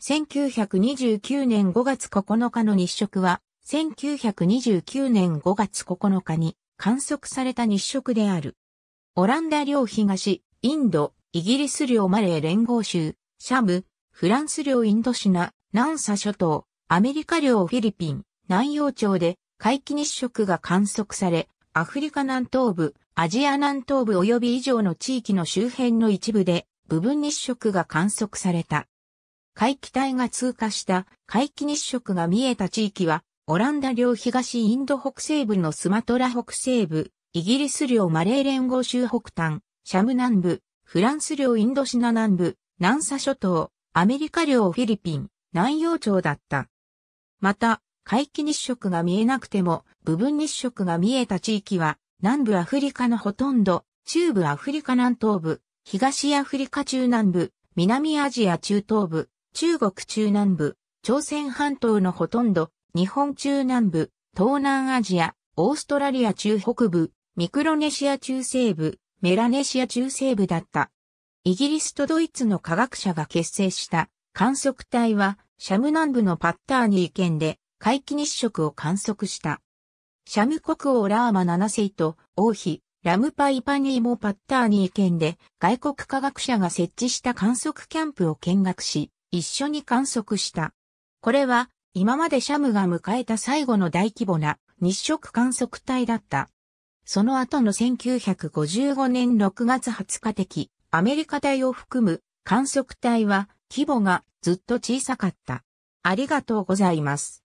1929年5月9日の日食は、1929年5月9日に観測された日食である。オランダ領東、インド、イギリス領マレー連合州、シャブ、フランス領インドシナ、南沙諸島、アメリカ領フィリピン、南洋町で回帰日食が観測され、アフリカ南東部、アジア南東部及び以上の地域の周辺の一部で部分日食が観測された。海気帯が通過した海気日食が見えた地域は、オランダ領東インド北西部のスマトラ北西部、イギリス領マレー連合州北端、シャム南部、フランス領インドシナ南部、南沙諸島、アメリカ領フィリピン、南洋町だった。また、海気日食が見えなくても、部分日食が見えた地域は、南部アフリカのほとんど、中部アフリカ南東部、東アフリカ中南部、南アジア中東部、中国中南部、朝鮮半島のほとんど、日本中南部、東南アジア、オーストラリア中北部、ミクロネシア中西部、メラネシア中西部だった。イギリスとドイツの科学者が結成した観測隊は、シャム南部のパッターニー県で回帰日食を観測した。シャム国王ラーマ7世と王妃ラムパイパニーもパッターニー県で外国科学者が設置した観測キャンプを見学し、一緒に観測した。これは、今までシャムが迎えた最後の大規模な日食観測隊だった。その後の1955年6月20日的アメリカ隊を含む観測隊は規模がずっと小さかった。ありがとうございます。